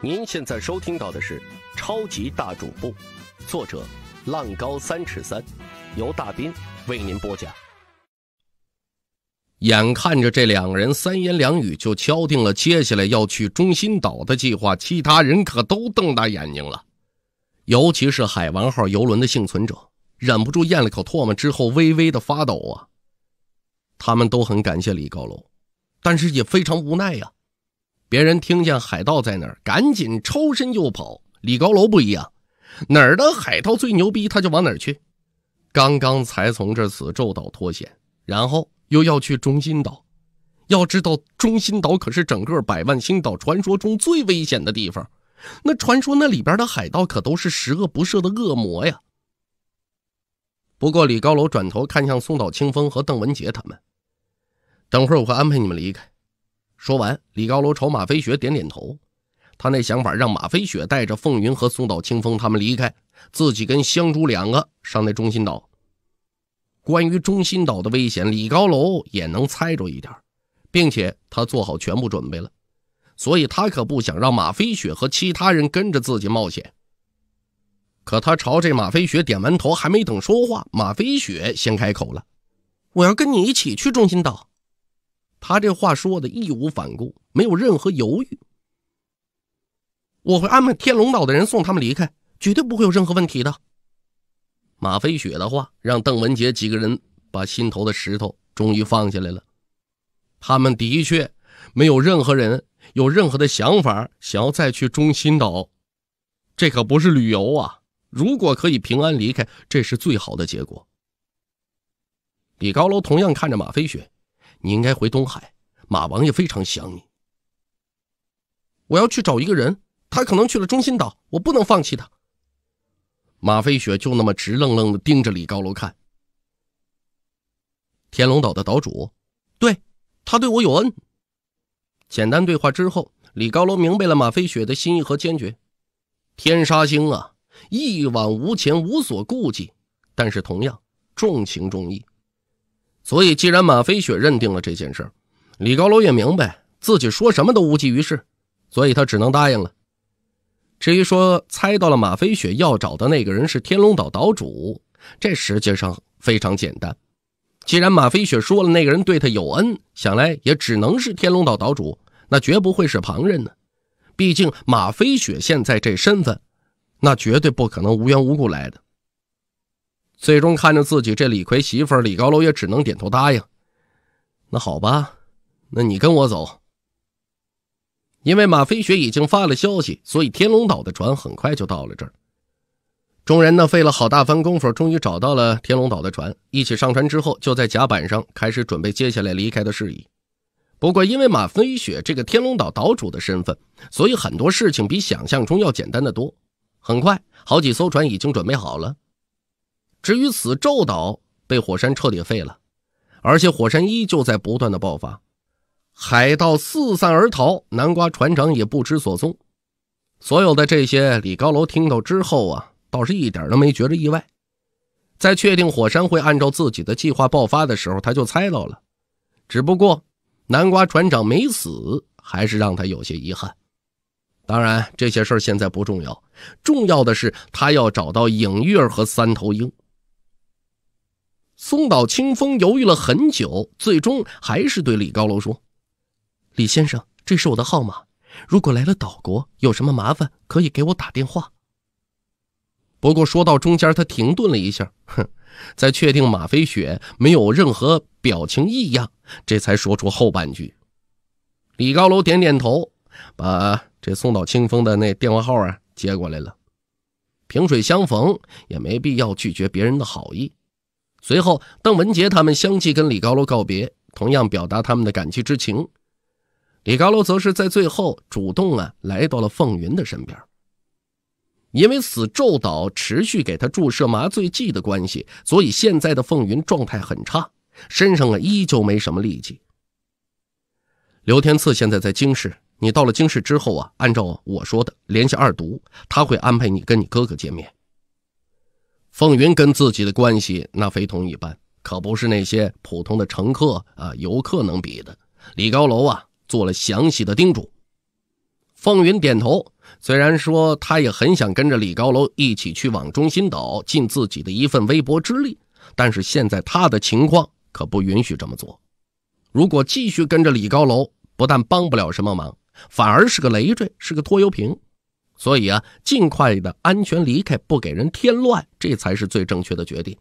您现在收听到的是《超级大主播》，作者浪高三尺三，由大斌为您播讲。眼看着这两人三言两语就敲定了接下来要去中心岛的计划，其他人可都瞪大眼睛了。尤其是海王号游轮的幸存者，忍不住咽了口唾沫，之后微微的发抖啊。他们都很感谢李高楼，但是也非常无奈呀。别人听见海盗在哪儿，赶紧抽身就跑。李高楼不一样，哪儿的海盗最牛逼，他就往哪儿去。刚刚才从这死咒岛脱险，然后又要去中心岛。要知道，中心岛可是整个百万星岛传说中最危险的地方。那传说那里边的海盗可都是十恶不赦的恶魔呀。不过，李高楼转头看向宋岛清风和邓文杰他们，等会儿我会安排你们离开。说完，李高楼朝马飞雪点点头。他那想法让马飞雪带着凤云和宋岛清风他们离开，自己跟香珠两个上那中心岛。关于中心岛的危险，李高楼也能猜着一点，并且他做好全部准备了，所以他可不想让马飞雪和其他人跟着自己冒险。可他朝这马飞雪点完头，还没等说话，马飞雪先开口了：“我要跟你一起去中心岛。”他这话说的义无反顾，没有任何犹豫。我会安排天龙岛的人送他们离开，绝对不会有任何问题的。马飞雪的话让邓文杰几个人把心头的石头终于放下来了。他们的确没有任何人有任何的想法想要再去中心岛，这可不是旅游啊！如果可以平安离开，这是最好的结果。李高楼同样看着马飞雪。你应该回东海，马王爷非常想你。我要去找一个人，他可能去了中心岛，我不能放弃他。马飞雪就那么直愣愣的盯着李高楼看。天龙岛的岛主，对他对我有恩。简单对话之后，李高楼明白了马飞雪的心意和坚决。天杀星啊，一往无前，无所顾忌，但是同样重情重义。所以，既然马飞雪认定了这件事儿，李高楼也明白自己说什么都无济于事，所以他只能答应了。至于说猜到了马飞雪要找的那个人是天龙岛岛主，这实际上非常简单。既然马飞雪说了那个人对他有恩，想来也只能是天龙岛岛主，那绝不会是旁人呢。毕竟马飞雪现在这身份，那绝对不可能无缘无故来的。最终看着自己这李逵媳妇儿李高楼也只能点头答应。那好吧，那你跟我走。因为马飞雪已经发了消息，所以天龙岛的船很快就到了这儿。众人呢费了好大番功夫，终于找到了天龙岛的船。一起上船之后，就在甲板上开始准备接下来离开的事宜。不过因为马飞雪这个天龙岛岛主的身份，所以很多事情比想象中要简单的多。很快，好几艘船已经准备好了。至于此，咒岛被火山彻底废了，而且火山依旧在不断的爆发，海盗四散而逃，南瓜船长也不知所踪。所有的这些，李高楼听到之后啊，倒是一点都没觉着意外。在确定火山会按照自己的计划爆发的时候，他就猜到了，只不过南瓜船长没死，还是让他有些遗憾。当然，这些事儿现在不重要，重要的是他要找到影月和三头鹰。松岛清风犹豫了很久，最终还是对李高楼说：“李先生，这是我的号码，如果来了岛国有什么麻烦，可以给我打电话。”不过说到中间，他停顿了一下，哼，在确定马飞雪没有任何表情异样，这才说出后半句。李高楼点点头，把这松岛清风的那电话号啊接过来了。萍水相逢，也没必要拒绝别人的好意。随后，邓文杰他们相继跟李高楼告别，同样表达他们的感激之情。李高楼则是在最后主动啊来到了凤云的身边。因为死咒岛持续给他注射麻醉剂的关系，所以现在的凤云状态很差，身上啊依旧没什么力气。刘天赐现在在京市，你到了京市之后啊，按照我说的联系二独，他会安排你跟你哥哥见面。凤云跟自己的关系那非同一般，可不是那些普通的乘客啊游客能比的。李高楼啊做了详细的叮嘱，凤云点头。虽然说他也很想跟着李高楼一起去往中心岛，尽自己的一份微薄之力，但是现在他的情况可不允许这么做。如果继续跟着李高楼，不但帮不了什么忙，反而是个累赘，是个拖油瓶。所以啊，尽快的安全离开，不给人添乱，这才是最正确的决定。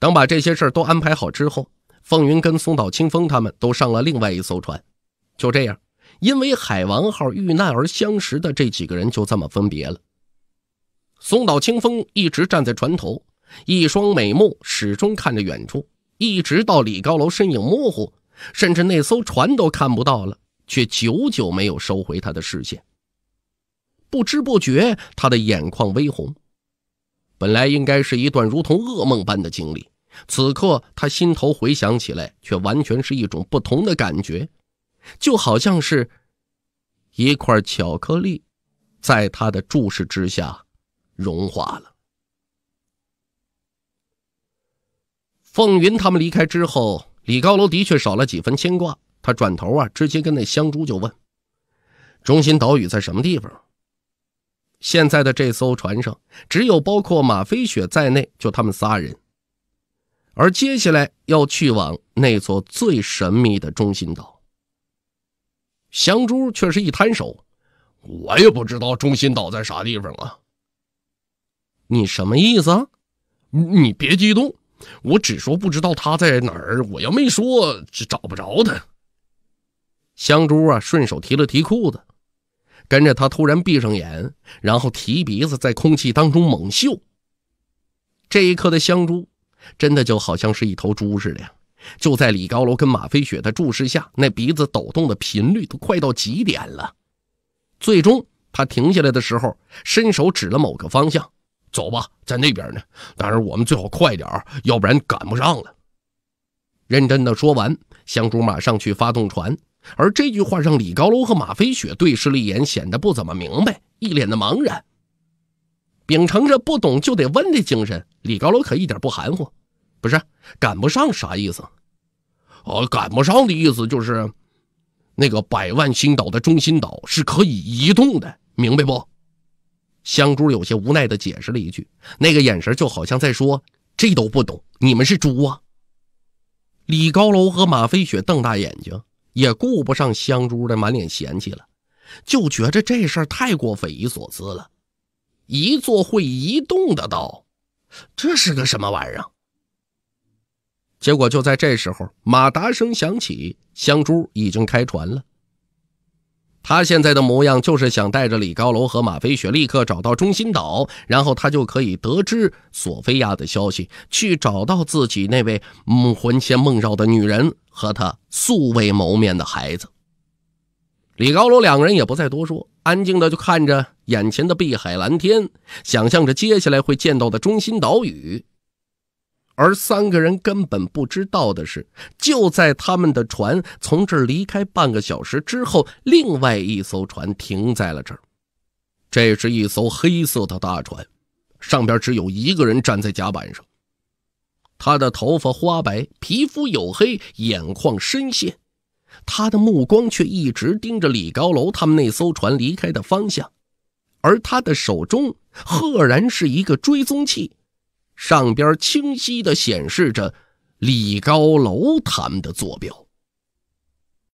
等把这些事儿都安排好之后，凤云跟松岛清风他们都上了另外一艘船。就这样，因为海王号遇难而相识的这几个人就这么分别了。松岛清风一直站在船头，一双美目始终看着远处，一直到李高楼身影模糊，甚至那艘船都看不到了，却久久没有收回他的视线。不知不觉，他的眼眶微红。本来应该是一段如同噩梦般的经历，此刻他心头回想起来，却完全是一种不同的感觉，就好像是，一块巧克力，在他的注视之下，融化了。凤云他们离开之后，李高楼的确少了几分牵挂。他转头啊，直接跟那香珠就问：“中心岛屿在什么地方？”现在的这艘船上，只有包括马飞雪在内，就他们仨人。而接下来要去往那座最神秘的中心岛，香珠却是一摊手：“我也不知道中心岛在啥地方啊。”“你什么意思？”“你别激动，我只说不知道他在哪儿。我要没说，找不着他。”香珠啊，顺手提了提裤子。跟着他突然闭上眼，然后提鼻子在空气当中猛嗅。这一刻的香珠，真的就好像是一头猪似的。呀！就在李高楼跟马飞雪的注视下，那鼻子抖动的频率都快到极点了。最终他停下来的时候，伸手指了某个方向：“走吧，在那边呢。但是我们最好快点要不然赶不上了。”认真的说完，香珠马上去发动船。而这句话让李高楼和马飞雪对视了一眼，显得不怎么明白，一脸的茫然。秉承着不懂就得问的精神，李高楼可一点不含糊。不是赶不上啥意思？哦，赶不上的意思就是，那个百万星岛的中心岛是可以移动的，明白不？香珠有些无奈地解释了一句，那个眼神就好像在说：这都不懂，你们是猪啊！李高楼和马飞雪瞪大眼睛。也顾不上香珠的满脸嫌弃了，就觉着这事儿太过匪夷所思了。一座会移动的刀，这是个什么玩意儿？结果就在这时候，马达声响起，香珠已经开船了。他现在的模样就是想带着李高楼和马飞雪立刻找到中心岛，然后他就可以得知索菲亚的消息，去找到自己那位梦魂牵梦绕的女人和他素未谋面的孩子。李高楼两个人也不再多说，安静的就看着眼前的碧海蓝天，想象着接下来会见到的中心岛屿。而三个人根本不知道的是，就在他们的船从这儿离开半个小时之后，另外一艘船停在了这儿。这是一艘黑色的大船，上边只有一个人站在甲板上。他的头发花白，皮肤黝黑，眼眶深陷，他的目光却一直盯着李高楼他们那艘船离开的方向，而他的手中赫然是一个追踪器。上边清晰地显示着李高楼他们的坐标。